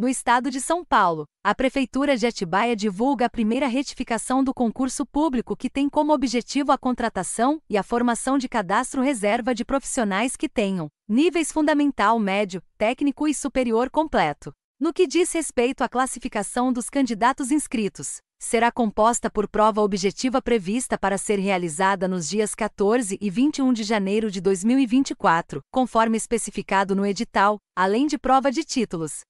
No estado de São Paulo, a Prefeitura de Atibaia divulga a primeira retificação do concurso público que tem como objetivo a contratação e a formação de cadastro reserva de profissionais que tenham níveis fundamental, médio, técnico e superior completo. No que diz respeito à classificação dos candidatos inscritos, será composta por prova objetiva prevista para ser realizada nos dias 14 e 21 de janeiro de 2024, conforme especificado no edital, além de prova de títulos,